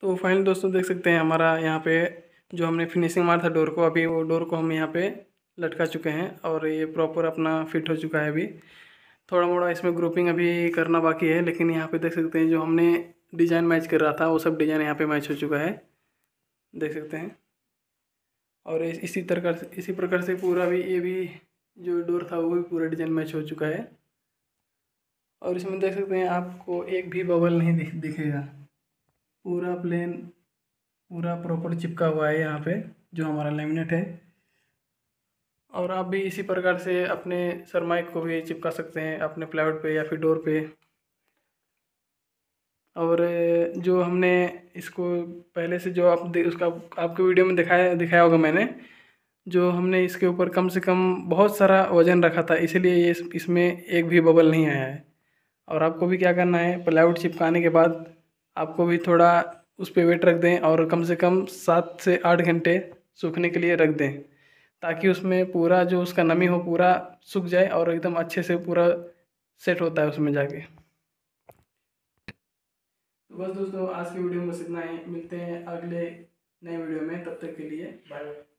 तो फाइनल दोस्तों देख सकते हैं हमारा यहाँ पे जो हमने फिनिशिंग मारा था डोर को अभी वो डोर को हम यहाँ पे लटका चुके हैं और ये प्रॉपर अपना फिट हो चुका है अभी थोड़ा मोड़ा इसमें ग्रुपिंग अभी करना बाकी है लेकिन यहाँ पे देख सकते हैं जो हमने डिज़ाइन मैच कर रहा था वो सब डिज़ाइन यहाँ पे मैच हो चुका है देख सकते हैं और इसी प्रकार से इसी प्रकार से पूरा भी ये भी जो डोर था वो भी पूरा डिज़ाइन मैच हो चुका है और इसमें देख सकते हैं आपको एक भी बबल नहीं दिखेगा पूरा प्लेन पूरा प्रॉपर चिपका हुआ है यहाँ पे जो हमारा लेमिनेट है और आप भी इसी प्रकार से अपने सरमाइक को भी चिपका सकते हैं अपने प्लाईवुड पे या फिर डोर पे और जो हमने इसको पहले से जो आप उसका आपके वीडियो में दिखाया दिखाया होगा मैंने जो हमने इसके ऊपर कम से कम बहुत सारा वज़न रखा था इसीलिए ये इसमें एक भी बबल नहीं आया है और आपको भी क्या करना है प्लाईवुड चिपकाने के बाद आपको भी थोड़ा उस पर वेट रख दें और कम से कम सात से आठ घंटे सूखने के लिए रख दें ताकि उसमें पूरा जो उसका नमी हो पूरा सूख जाए और एकदम अच्छे से पूरा सेट होता है उसमें जाके तो बस दोस्तों आज की वीडियो में बस इतना ही मिलते हैं अगले नए वीडियो में तब तक के लिए बाय बाय